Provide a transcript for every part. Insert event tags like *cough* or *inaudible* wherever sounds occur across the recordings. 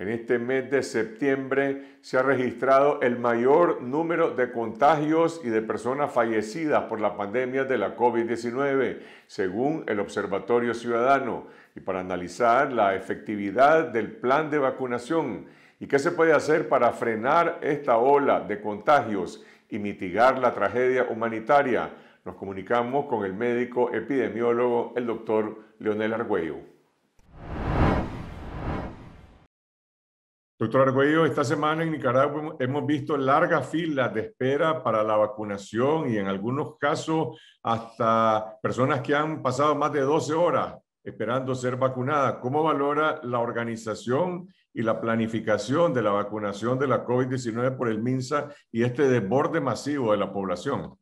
En este mes de septiembre se ha registrado el mayor número de contagios y de personas fallecidas por la pandemia de la COVID-19, según el Observatorio Ciudadano, y para analizar la efectividad del plan de vacunación y qué se puede hacer para frenar esta ola de contagios y mitigar la tragedia humanitaria, nos comunicamos con el médico epidemiólogo, el doctor Leonel Argüello. Doctor Arguello, esta semana en Nicaragua hemos visto largas filas de espera para la vacunación y en algunos casos hasta personas que han pasado más de 12 horas esperando ser vacunadas. ¿Cómo valora la organización y la planificación de la vacunación de la COVID-19 por el MINSA y este desborde masivo de la población?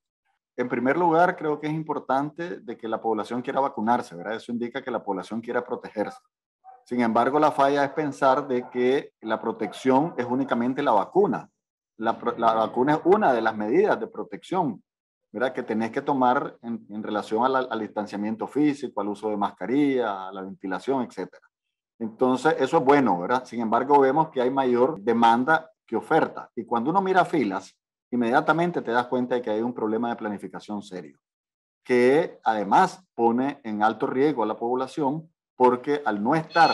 En primer lugar, creo que es importante de que la población quiera vacunarse, ¿verdad? Eso indica que la población quiera protegerse. Sin embargo, la falla es pensar de que la protección es únicamente la vacuna. La, vacuna es una de las medidas de protección ¿verdad? que tenés que tomar en, relación al distanciamiento físico, al uso de mascarilla, a la ventilación, etc. Entonces, eso es bueno, ¿verdad? Sin embargo, vemos que hay mayor demanda que oferta. Y cuando uno mira filas, inmediatamente te das cuenta de que hay un problema de planificación serio, que además pone en alto riesgo a la población porque al no estar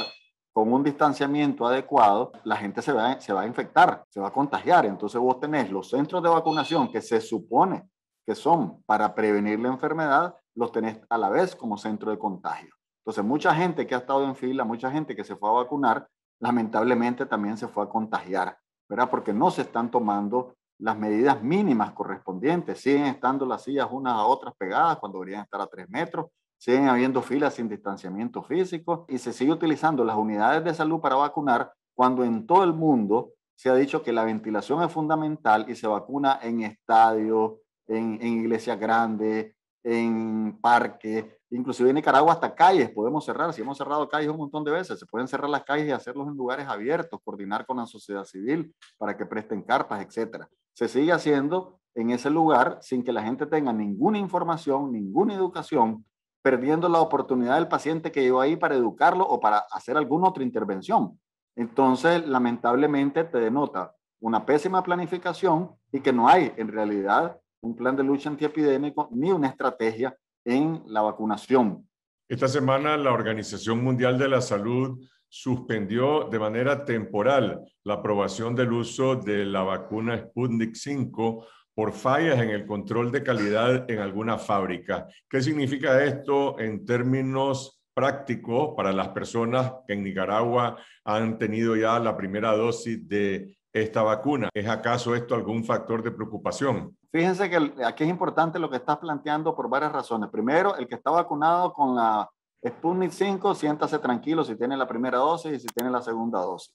con un distanciamiento adecuado, la gente se va, se va a infectar, se va a contagiar. Entonces vos tenés los centros de vacunación que se supone que son para prevenir la enfermedad, los tenés a la vez como centro de contagio. Entonces mucha gente que ha estado en fila, mucha gente que se fue a vacunar, lamentablemente también se fue a contagiar, ¿verdad? Porque no se están tomando las medidas mínimas correspondientes, siguen estando las sillas unas a otras pegadas cuando deberían estar a tres metros, siguen habiendo filas sin distanciamiento físico y se sigue utilizando las unidades de salud para vacunar cuando en todo el mundo se ha dicho que la ventilación es fundamental y se vacuna en estadios, en, en iglesias grandes, en parques, inclusive en Nicaragua hasta calles podemos cerrar, si hemos cerrado calles un montón de veces, se pueden cerrar las calles y hacerlos en lugares abiertos, coordinar con la sociedad civil para que presten carpas, etcétera. Se sigue haciendo en ese lugar sin que la gente tenga ninguna información, ninguna educación perdiendo la oportunidad del paciente que lleva ahí para educarlo o para hacer alguna otra intervención. Entonces, lamentablemente te denota una pésima planificación y que no hay en realidad un plan de lucha antiepidémico ni una estrategia en la vacunación. Esta semana la Organización Mundial de la Salud suspendió de manera temporal la aprobación del uso de la vacuna Sputnik 5 por fallas en el control de calidad en alguna fábrica. ¿Qué significa esto en términos prácticos para las personas que en Nicaragua han tenido ya la primera dosis de esta vacuna? ¿Es acaso esto algún factor de preocupación? Fíjense que aquí es importante lo que estás planteando por varias razones. Primero, el que está vacunado con la Sputnik 5, siéntase tranquilo si tiene la primera dosis y si tiene la segunda dosis.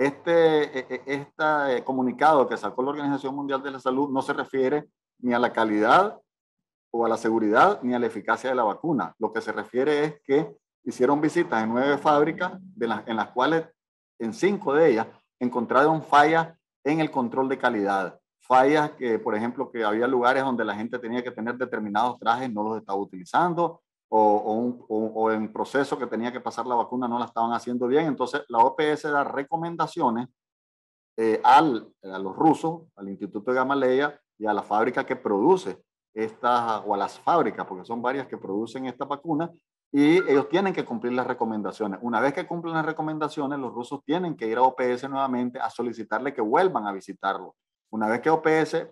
Este, este comunicado que sacó la Organización Mundial de la Salud no se refiere ni a la calidad o a la seguridad ni a la eficacia de la vacuna. Lo que se refiere es que hicieron visitas en nueve fábricas, de las, en las cuales en cinco de ellas encontraron fallas en el control de calidad. Fallas que, por ejemplo, que había lugares donde la gente tenía que tener determinados trajes, no los estaba utilizando, o, en proceso que tenía que pasar la vacuna no la estaban haciendo bien. Entonces, la OPS da recomendaciones eh, al, a los rusos, al Instituto de Gamaleya y a la fábrica que produce estas, o a las fábricas, porque son varias que producen esta vacuna y ellos tienen que cumplir las recomendaciones. Una vez que cumplen las recomendaciones, los rusos tienen que ir a OPS nuevamente a solicitarle que vuelvan a visitarlo. Una vez que OPS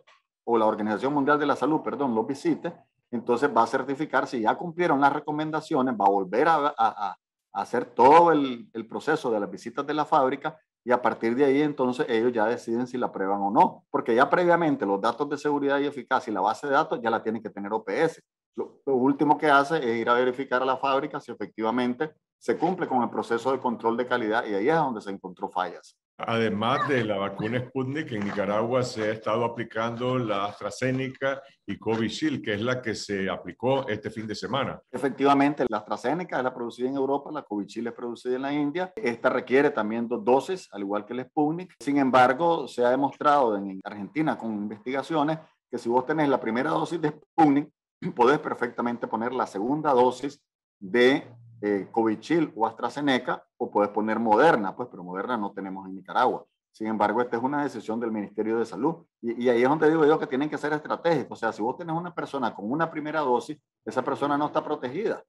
o la Organización Mundial de la Salud, perdón, los visite, entonces va a certificar si ya cumplieron las recomendaciones, va a volver a, hacer todo el, proceso de las visitas de la fábrica y a partir de ahí entonces ellos ya deciden si la prueban o no, porque ya previamente los datos de seguridad y eficacia y la base de datos ya la tienen que tener OPS. lo último que hace es ir a verificar a la fábrica si efectivamente se cumple con el proceso de control de calidad y ahí es donde se encontró fallas. Además de la vacuna Sputnik, en Nicaragua se ha estado aplicando la AstraZeneca y Covishield, que es la que se aplicó este fin de semana. Efectivamente, la AstraZeneca es la producida en Europa, la Covishield es producida en la India. Esta requiere también dos dosis, al igual que el Sputnik. Sin embargo, se ha demostrado en Argentina con investigaciones que si vos tenés la primera dosis de Sputnik, *clears throat* podés perfectamente poner la segunda dosis de eh, Covichil o AstraZeneca, o puedes poner Moderna, pues, pero Moderna no tenemos en Nicaragua. Sin embargo, esta es una decisión del Ministerio de Salud. Y, ahí es donde digo yo que tienen que ser estratégicos. O sea, si vos tenés una persona con una primera dosis, esa persona no está protegida.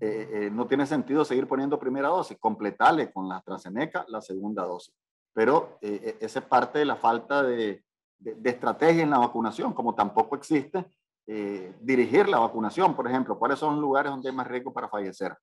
Eh, eh, no tiene sentido seguir poniendo primera dosis, completarle con la AstraZeneca la segunda dosis. Pero eh, esa es parte de la falta de, estrategia en la vacunación, como tampoco existe dirigir la vacunación, por ejemplo, cuáles son los lugares donde hay más riesgo para fallecer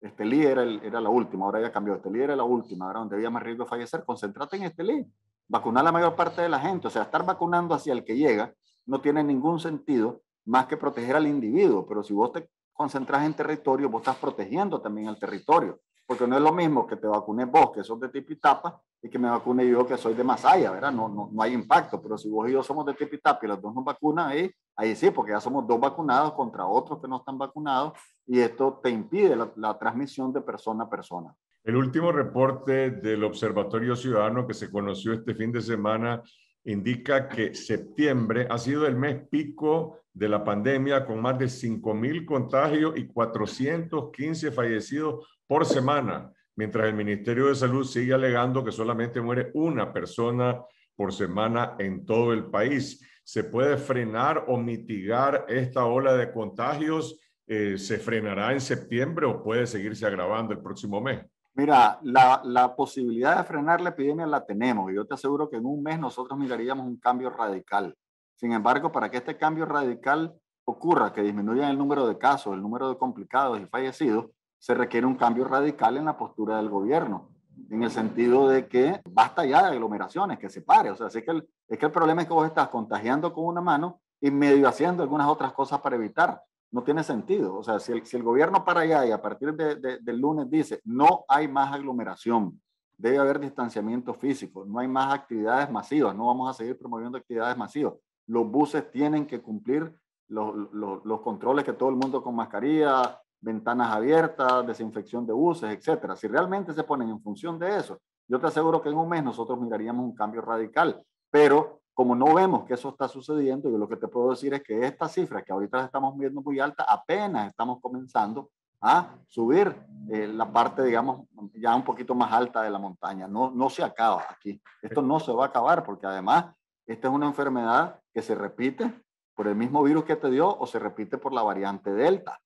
este era, era la última, ahora ya cambió. Este líder era la última, ahora donde había más riesgo de fallecer. Concentrate en este líder. vacunar a la mayor parte de la gente. O sea, estar vacunando hacia el que llega no tiene ningún sentido más que proteger al individuo. Pero si vos te concentras en territorio, vos estás protegiendo también al territorio porque no es lo mismo que te vacunes vos, que sos de Tipitapa, y que me vacune yo, que soy de Masaya, ¿verdad? No, no, no hay impacto, pero si vos y yo somos de Tipitapa y los dos nos vacunan ahí, ahí sí, porque ya somos dos vacunados contra otros que no están vacunados, y esto te impide la transmisión de persona a persona. El último reporte del Observatorio Ciudadano que se conoció este fin de semana indica que septiembre ha sido el mes pico de la pandemia con más de 5.000 contagios y 415 fallecidos por semana, mientras el Ministerio de Salud sigue alegando que solamente muere una persona por semana en todo el país. ¿Se puede frenar o mitigar esta ola de contagios? Eh, ¿Se frenará en septiembre o puede seguirse agravando el próximo mes? Mira, la, posibilidad de frenar la epidemia la tenemos y yo te aseguro que en un mes nosotros miraríamos un cambio radical. Sin embargo, para que este cambio radical ocurra, que disminuya el número de casos, el número de complicados y fallecidos, se requiere un cambio radical en la postura del gobierno, en el sentido de que basta ya de aglomeraciones, que se pare. O sea, es que, el, es que el problema es que vos estás contagiando con una mano y medio haciendo algunas otras cosas para evitar no tiene sentido. O sea, si el, si el gobierno para allá y a partir de, del lunes dice, no hay más aglomeración, debe haber distanciamiento físico, no hay más actividades masivas, no vamos a seguir promoviendo actividades masivas. Los buses tienen que cumplir los, controles que todo el mundo con mascarilla, ventanas abiertas, desinfección de buses, etc. Si realmente se ponen en función de eso, yo te aseguro que en un mes nosotros miraríamos un cambio radical, pero como no vemos que eso está sucediendo, yo lo que te puedo decir es que estas cifras que ahorita las estamos viendo muy altas, apenas estamos comenzando a subir eh, la parte, digamos, ya un poquito más alta de la montaña. No, no se acaba aquí. Esto no se va a acabar porque además esta es una enfermedad que se repite por el mismo virus que te dio o se repite por la variante Delta.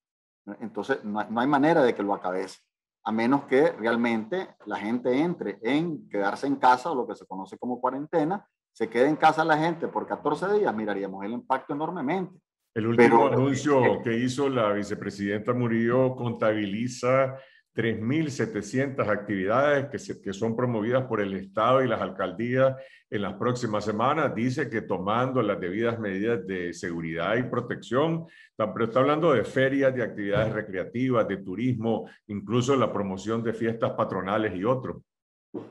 Entonces, no, hay manera de que lo acabe. a menos que realmente la gente entre en quedarse en casa o lo que se conoce como cuarentena se quede en casa la gente por 14 días, miraríamos el impacto enormemente. El último anuncio que hizo la vicepresidenta Murillo contabiliza 3.700 actividades que, que, son promovidas por el Estado y las alcaldías en las próximas semanas. Dice que tomando las debidas medidas de seguridad y protección, pero está hablando de ferias, de actividades recreativas, de turismo, incluso la promoción de fiestas patronales y otros.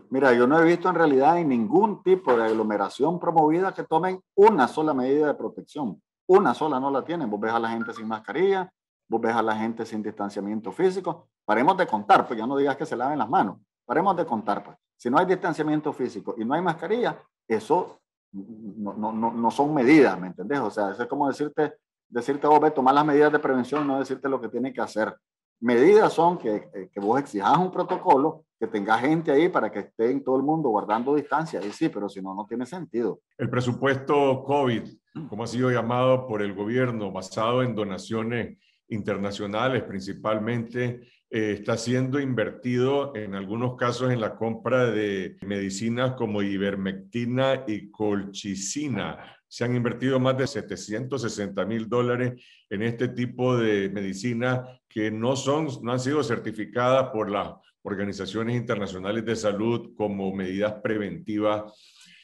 Mira, yo no he visto en realidad en ningún tipo de aglomeración promovida que tomen una sola medida de protección. Una sola no la tienen. Vos ves a la gente sin mascarilla, vos ves a la gente sin distanciamiento físico. Paremos de contar, pues ya no digas que se laven las manos. Paremos de contar, pues. Si no hay distanciamiento físico y no hay mascarilla, eso no, son medidas, ¿me entendés? O sea, eso es como decirte, decirte vos, oh, ve, tomar las medidas de prevención, no decirte lo que tiene que hacer. Medidas son que, eh, que vos exijas un protocolo que tenga gente ahí para que esté en todo el mundo guardando distancia. Y sí, pero si no, no tiene sentido. El presupuesto COVID, como ha sido llamado por el gobierno, basado en donaciones internacionales principalmente, eh, está siendo invertido en algunos casos en la compra de medicinas como ivermectina y colchicina. Se han invertido más de 760 mil dólares en este tipo de medicinas que no, son, no han sido certificadas por la organizaciones internacionales de salud como medidas preventivas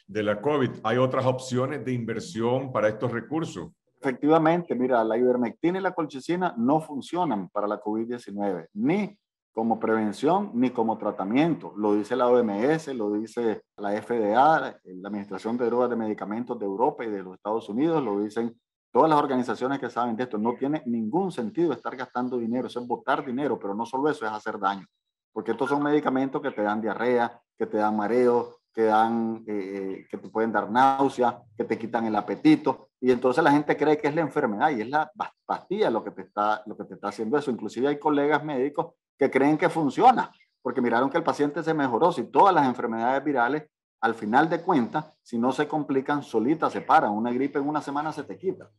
de la COVID. ¿Hay otras opciones de inversión para estos recursos? Efectivamente, mira, la ivermectina y la colchicina no funcionan para la COVID-19, ni como prevención ni como tratamiento. Lo dice la OMS, lo dice la FDA, la Administración de Drogas de Medicamentos de Europa y de los Estados Unidos, lo dicen todas las organizaciones que saben de esto. No tiene ningún sentido estar gastando dinero, eso es botar dinero, pero no solo eso, es hacer daño porque estos son medicamentos que te dan diarrea, que te dan mareo, que, dan, eh, eh, que te pueden dar náusea, que te quitan el apetito, y entonces la gente cree que es la enfermedad y es la pastilla lo que te está, lo que te está haciendo eso. Inclusive hay colegas médicos que creen que funciona, porque miraron que el paciente se mejoró. Si todas las enfermedades virales, al final de cuentas, si no se complican, solitas se paran. Una gripe en una semana se te quita.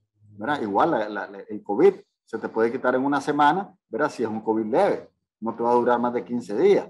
Igual el COVID se te puede quitar en una semana, si es un COVID leve no te va a durar más de 15 días.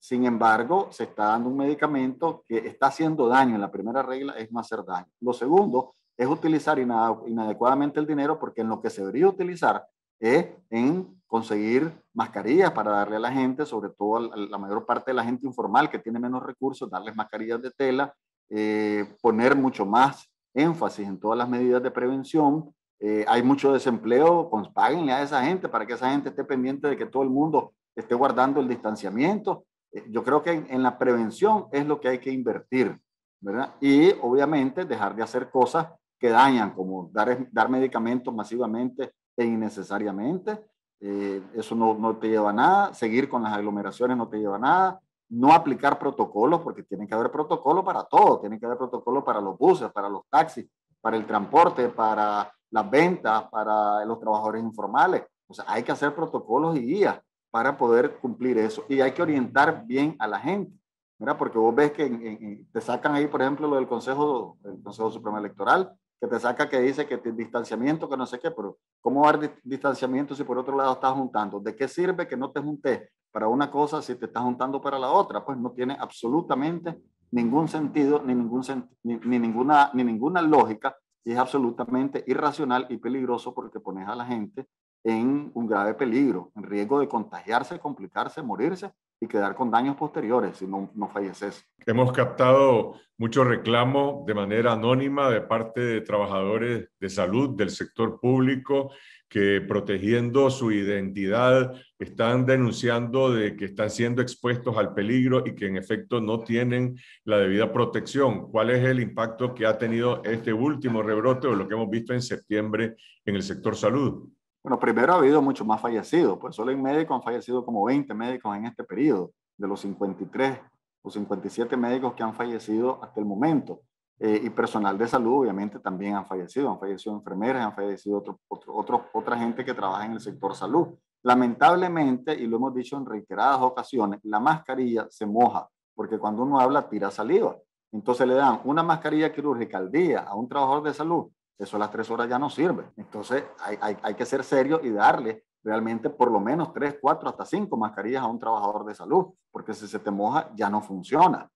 Sin embargo, se está dando un medicamento que está haciendo daño. la primera regla es no hacer daño. Lo segundo es utilizar inadecuadamente el dinero porque en lo que se debería utilizar es en conseguir mascarillas para darle a la gente, sobre todo a la mayor parte de la gente informal que tiene menos recursos, darles mascarillas de tela, eh, poner mucho más énfasis en todas las medidas de prevención. Eh, hay mucho desempleo, pues páguenle a esa gente para que esa gente esté pendiente de que todo el mundo esté guardando el distanciamiento. Eh, yo creo que en, la prevención es lo que hay que invertir, ¿verdad? Y obviamente dejar de hacer cosas que dañan, como dar, dar medicamentos masivamente e innecesariamente. Eh, eso no, no, te lleva a nada. Seguir con las aglomeraciones no te lleva a nada. No aplicar protocolos, porque tiene que haber protocolo para todo. Tiene que haber protocolo para los buses, para los taxis, para el transporte, para las ventas, para los trabajadores informales. O sea, hay que hacer protocolos y guías para poder cumplir eso. Y hay que orientar bien a la gente, ¿verdad? Porque vos ves que te sacan ahí, por ejemplo, lo del Consejo, el Consejo Supremo Electoral, que te saca que dice que distanciamiento, que no sé qué, pero ¿cómo va a distanciamiento si por otro lado estás juntando? ¿De qué sirve que no te juntes para una cosa si te estás juntando para la otra? Pues no tiene absolutamente ningún sentido, ni, ningún, ninguna, ni ninguna lógica, y es absolutamente irracional y peligroso porque pones a la gente en un grave peligro, en riesgo de contagiarse, complicarse, morirse y quedar con daños posteriores si no, no falleces. Hemos captado mucho reclamo de manera anónima de parte de trabajadores de salud del sector público que protegiendo su identidad están denunciando de que están siendo expuestos al peligro y que en efecto no tienen la debida protección. ¿Cuál es el impacto que ha tenido este último rebrote o lo que hemos visto en septiembre en el sector salud? Bueno, primero ha habido mucho más fallecidos, pues solo en médicos han fallecido como 20 médicos en este periodo, de los 53 o 57 médicos que han fallecido hasta el momento. Eh, y personal de salud obviamente también han fallecido, han fallecido enfermeras, han fallecido otros, otra gente que trabaja en el sector salud. Lamentablemente, y lo hemos dicho en reiteradas ocasiones, la mascarilla se moja, porque cuando uno habla tira saliva. Entonces le dan una mascarilla quirúrgica al día a un trabajador de salud eso las tres horas ya no sirve. Entonces hay, hay, que ser serio y darle realmente por lo menos tres, cuatro, hasta cinco mascarillas a un trabajador de salud, porque si se te moja ya no funciona.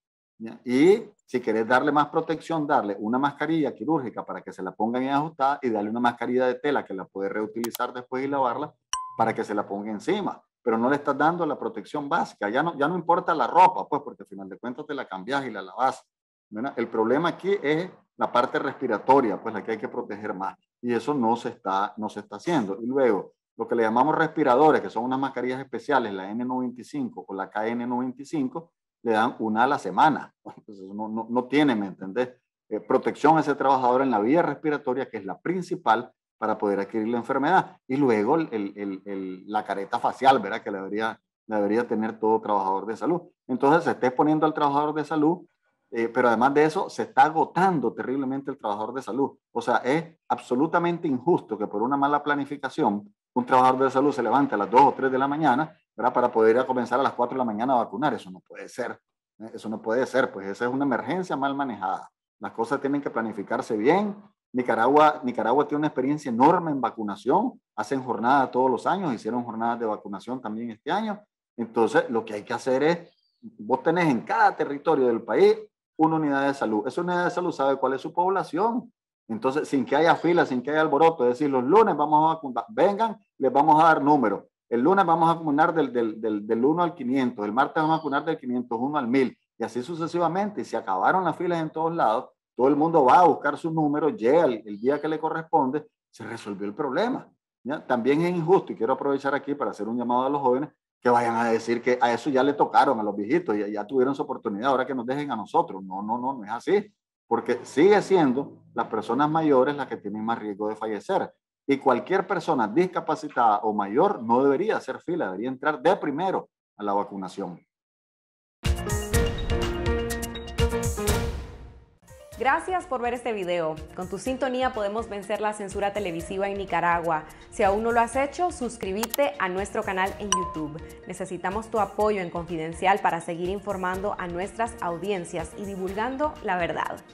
Y si quieres darle más protección, darle una mascarilla quirúrgica para que se la pongan bien ajustada y darle una mascarilla de tela que la puedes reutilizar después y lavarla para que se la ponga encima. Pero no le estás dando la protección básica. Ya no, ya no importa la ropa, pues, porque al final de cuentas te la cambias y la lavas. El problema aquí es la parte respiratoria, pues la que hay que proteger más. Y eso no se está, no se está haciendo. Y luego, lo que le llamamos respiradores, que son unas mascarillas especiales, la N95 o la KN95, le dan una a la semana. *laughs* Entonces, no, no, tiene, ¿me entendés? Eh, protección a ese trabajador en la vía respiratoria, que es la principal para poder adquirir la enfermedad. Y luego la careta facial, ¿verdad? Que la debería, la debería tener todo trabajador de salud. Entonces, se está exponiendo al trabajador de salud eh, pero además de eso se está agotando terriblemente el trabajador de salud. O sea, es absolutamente injusto que por una mala planificación un trabajador de salud se levante a las 2 o 3 de la mañana ¿verdad? para poder ir a comenzar a las 4 de la mañana a vacunar. Eso no puede ser. ¿eh? Eso no puede ser, pues esa es una emergencia mal manejada. Las cosas tienen que planificarse bien, Nicaragua, Nicaragua tiene una experiencia enorme en vacunación, hacen jornadas todos los años, hicieron jornadas de vacunación también este año. Entonces, lo que hay que hacer es, vos tenés en cada territorio del país una unidad de salud. Esa unidad de salud sabe cuál es su población. Entonces, sin que haya filas, sin que haya alboroto, es decir, los lunes vamos a vacunar, vengan, les vamos a dar números. El lunes vamos a vacunar del, 1 al 500, el martes vamos a vacunar del 501 al 1000, y así sucesivamente. Se acabaron las filas en todos lados, todo el mundo va a buscar su número, llega el, día que le corresponde, se resolvió el problema. También es injusto, y quiero aprovechar aquí para hacer un llamado a los jóvenes, que vayan a decir que a eso ya le tocaron a los viejitos, ya, ya tuvieron su oportunidad, ahora que nos dejen a nosotros. No, no, no, no es así, porque sigue siendo las personas mayores las que tienen más riesgo de fallecer. Y cualquier persona discapacitada o mayor no debería hacer fila, debería entrar de primero a la vacunación. Gracias por ver este video. Con tu sintonía podemos vencer la censura televisiva en Nicaragua. Si aún no lo has hecho, suscríbete a nuestro canal en YouTube. Necesitamos tu apoyo en Confidencial para seguir informando a nuestras audiencias y divulgando la verdad.